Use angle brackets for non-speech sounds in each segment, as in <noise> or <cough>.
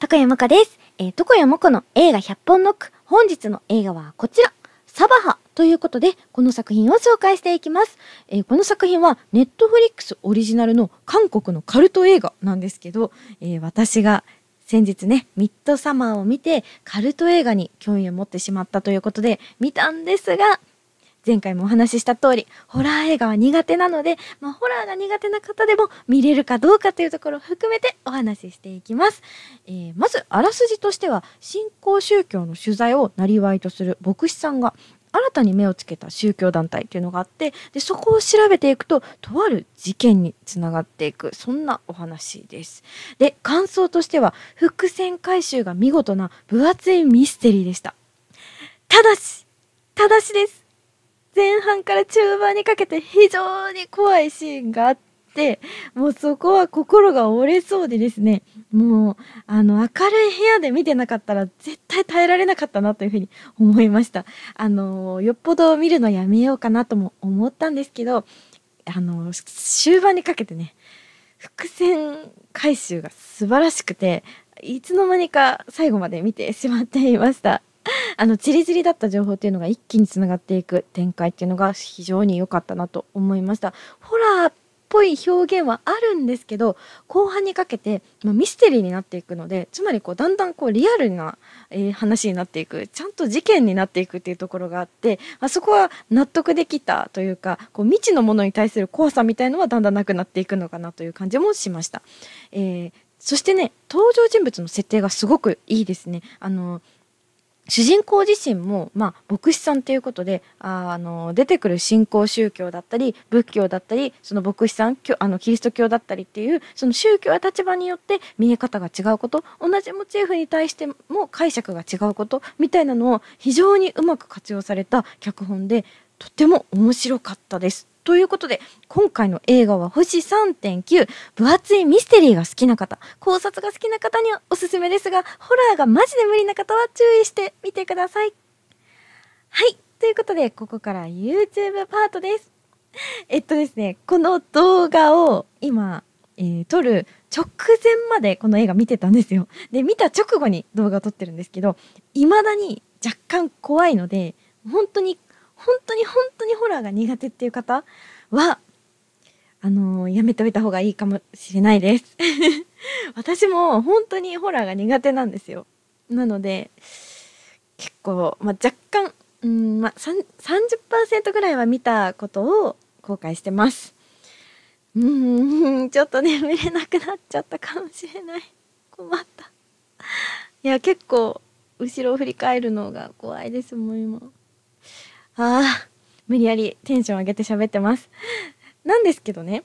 高山真香です。えー、床屋もこの映画100本ノック。本日の映画はこちら、サバハということで、この作品を紹介していきます。えー、この作品は、ネットフリックスオリジナルの韓国のカルト映画なんですけど、えー、私が先日ね、ミッドサマーを見て、カルト映画に興味を持ってしまったということで、見たんですが、前回もお話しした通り、ホラー映画は苦手なので、まあ、ホラーが苦手な方でも見れるかどうかというところを含めてお話ししていきます。えー、まず、あらすじとしては、新興宗教の取材を生りとする牧師さんが、新たに目をつけた宗教団体というのがあってでそこを調べていくととある事件につながっていくそんなお話です。で感想としては伏線回収が見事な分厚いミステリーでした。ただし、ただしです。前半から中盤にかけて非常に怖いシーンがあって、もうそこは心が折れそうでですね、もう、あの、明るい部屋で見てなかったら絶対耐えられなかったなというふうに思いました。あの、よっぽど見るのやめようかなとも思ったんですけど、あの、終盤にかけてね、伏線回収が素晴らしくて、いつの間にか最後まで見てしまっていました。あのじりじりだった情報っていうのが一気につながっていく展開っていうのが非常に良かったなと思いました。ホラーっぽい表現はあるんですけど後半にかけて、まあ、ミステリーになっていくのでつまりこうだんだんこうリアルな、えー、話になっていくちゃんと事件になっていくっていうところがあって、まあ、そこは納得できたというかこう未知のものに対する怖さみたいのはだんだんなくなっていくのかなという感じもしました。えー、そしてね登場人物の設定がすごくいいですね。あの主人公自身も、まあ、牧師さんということであの出てくる信仰宗教だったり仏教だったりその牧師さんあのキリスト教だったりっていうその宗教や立場によって見え方が違うこと同じモチーフに対しても解釈が違うことみたいなのを非常にうまく活用された脚本でとても面白かったです。ということで今回の映画は星3.9分厚いミステリーが好きな方考察が好きな方にはおすすめですがホラーがマジで無理な方は注意してみてください。はいということでここから YouTube パートです。えっとですねこの動画を今、えー、撮る直前までこの映画見てたんですよ。で見た直後に動画を撮ってるんですけどいまだに若干怖いので本当に本当に本当にホラーが苦手っていう方は、あのー、やめておいた方がいいかもしれないです。<laughs> 私も本当にホラーが苦手なんですよ。なので、結構、まあ、若干、うんまあ、30%ぐらいは見たことを後悔してます。うん、<laughs> ちょっと眠れなくなっちゃったかもしれない。困った。いや、結構、後ろを振り返るのが怖いですもん、今。ああ、無理やりテンション上げて喋ってます。なんですけどね、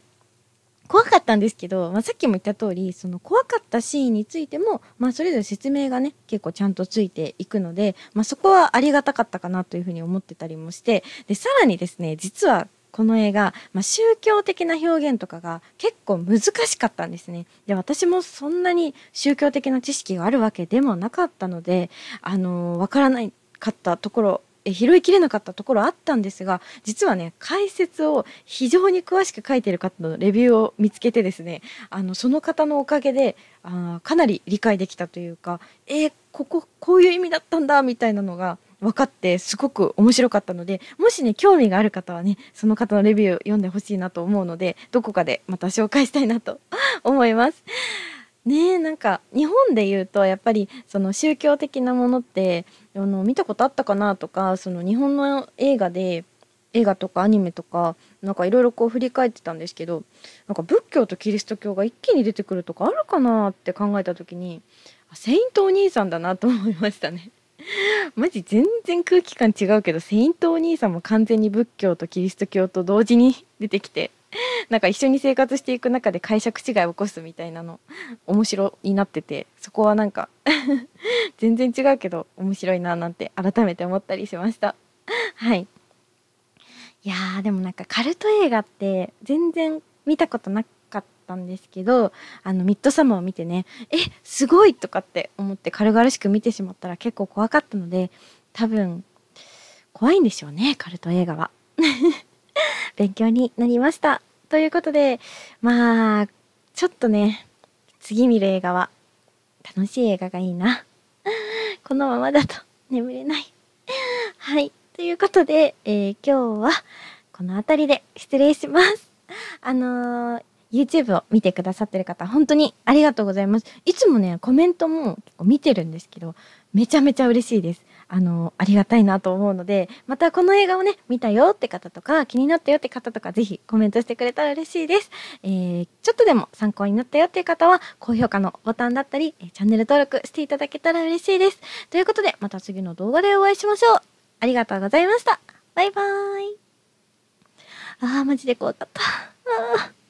怖かったんですけど、まあ、さっきも言った通り、その怖かったシーンについても、まあ、それぞれ説明がね、結構ちゃんとついていくので、まあ、そこはありがたかったかなというふうに思ってたりもして、で、さらにですね、実はこの映画、まあ、宗教的な表現とかが結構難しかったんですね。で、私もそんなに宗教的な知識があるわけでもなかったので、あのわ、からないかったところ拾いきれなかったところあったんですが実はね解説を非常に詳しく書いてる方のレビューを見つけてですねあのその方のおかげであかなり理解できたというかえー、こここういう意味だったんだみたいなのが分かってすごく面白かったのでもしね興味がある方はねその方のレビューを読んでほしいなと思うのでどこかでまた紹介したいなと思います。ねえなんか日本で言うとやっぱりその宗教的なものってあの見たことあったかなとかその日本の映画で映画とかアニメとかなんかいろいろこう振り返ってたんですけどなんか仏教とキリスト教が一気に出てくるとかあるかなって考えた時にセイントお兄さんだなと思いましたね <laughs> マジ全然空気感違うけどセイントお兄さんも完全に仏教とキリスト教と同時に出てきて <laughs> なんか一緒に生活していく中で解釈違いを起こすみたいなの面白になっててそこはなんか <laughs> 全然違うけど面白いななんて改めて思ったりしました。<laughs> はいいやーでもなんかカルト映画って全然見たことなかったんですけどあのミッドサマーを見てねえすごいとかって思って軽々しく見てしまったら結構怖かったので多分怖いんでしょうねカルト映画は勉強になりましたということで、まあ、ちょっとね、次見る映画は、楽しい映画がいいな。<laughs> このままだと眠れない。はい。ということで、えー、今日は、この辺りで失礼します。あのー YouTube を見てくださってる方、本当にありがとうございます。いつもね、コメントも結構見てるんですけど、めちゃめちゃ嬉しいです。あの、ありがたいなと思うので、またこの映画をね、見たよって方とか、気になったよって方とか、ぜひコメントしてくれたら嬉しいです。えー、ちょっとでも参考になったよっていう方は、高評価のボタンだったり、チャンネル登録していただけたら嬉しいです。ということで、また次の動画でお会いしましょう。ありがとうございました。バイバーイ。あー、マジで怖かった。あー